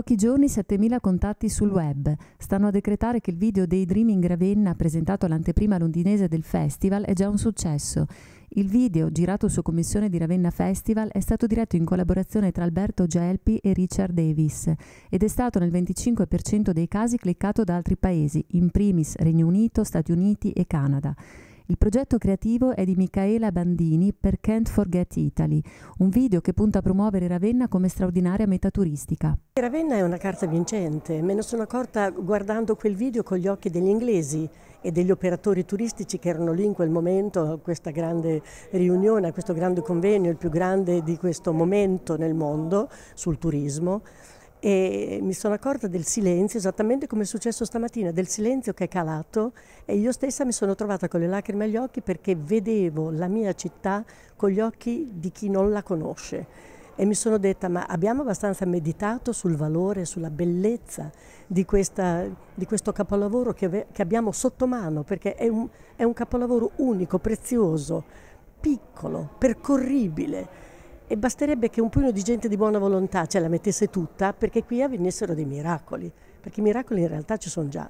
pochi giorni 7.000 contatti sul web. Stanno a decretare che il video dei Dreaming Ravenna, presentato all'anteprima londinese del festival, è già un successo. Il video, girato su commissione di Ravenna Festival, è stato diretto in collaborazione tra Alberto Gelpi e Richard Davis ed è stato nel 25% dei casi cliccato da altri paesi, in primis Regno Unito, Stati Uniti e Canada. Il progetto creativo è di Michaela Bandini per Can't Forget Italy, un video che punta a promuovere Ravenna come straordinaria meta turistica. Ravenna è una carta vincente, me ne sono accorta guardando quel video con gli occhi degli inglesi e degli operatori turistici che erano lì in quel momento, a questa grande riunione, a questo grande convegno, il più grande di questo momento nel mondo sul turismo e mi sono accorta del silenzio, esattamente come è successo stamattina, del silenzio che è calato e io stessa mi sono trovata con le lacrime agli occhi perché vedevo la mia città con gli occhi di chi non la conosce e mi sono detta ma abbiamo abbastanza meditato sul valore, sulla bellezza di, questa, di questo capolavoro che, che, abbiamo sotto mano perché è un, è un capolavoro unico, prezioso, piccolo, percorribile e basterebbe che un pugno di gente di buona volontà ce la mettesse tutta perché qui avvenissero dei miracoli, perché i miracoli in realtà ci sono già.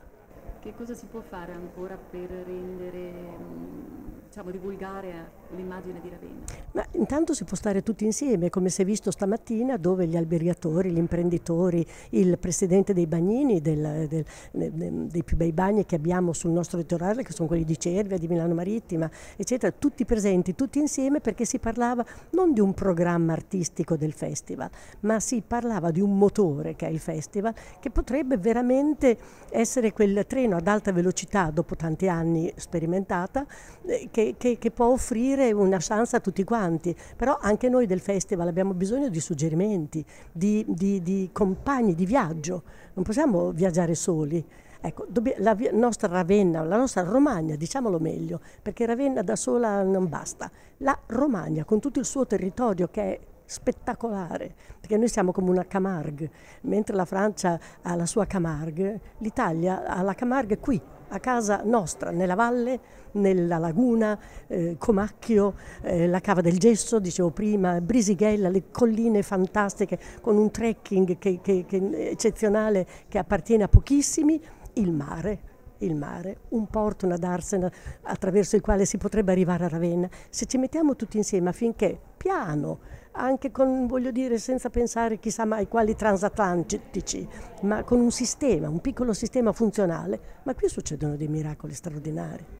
Che cosa si può fare ancora per rendere, mm, diciamo, divulgare l'immagine di Ravenna? Ma intanto si può stare tutti insieme, come si è visto stamattina, dove gli alberiatori, gli imprenditori, il presidente dei bagnini, del, del, dei più bei bagni che abbiamo sul nostro litorale, che sono quelli di Cervia, di Milano Marittima, eccetera, tutti presenti, tutti insieme, perché si parlava non di un programma artistico del festival, ma si parlava di un motore che è il festival, che potrebbe veramente essere quel treno ad alta velocità, dopo tanti anni sperimentata, eh, che, che, che può offrire offrire una chance a tutti quanti, però anche noi del festival abbiamo bisogno di suggerimenti, di, di, di compagni di viaggio, non possiamo viaggiare soli. Ecco, la nostra Ravenna, la nostra Romagna, diciamolo meglio, perché Ravenna da sola non basta. La Romagna, con tutto il suo territorio che è spettacolare, perché noi siamo come una Camargue, mentre la Francia ha la sua Camargue, l'Italia ha la Camargue qui, a casa nostra, nella valle, nella laguna, eh, Comacchio, eh, la cava del Gesso, dicevo prima, Brisighella, le colline fantastiche con un trekking che, che, che eccezionale che appartiene a pochissimi, il mare il mare, un porto, una darsena attraverso il quale si potrebbe arrivare a Ravenna. Se ci mettiamo tutti insieme affinché piano, anche con, voglio dire, senza pensare chissà mai quali transatlantici, ma con un sistema, un piccolo sistema funzionale, ma qui succedono dei miracoli straordinari.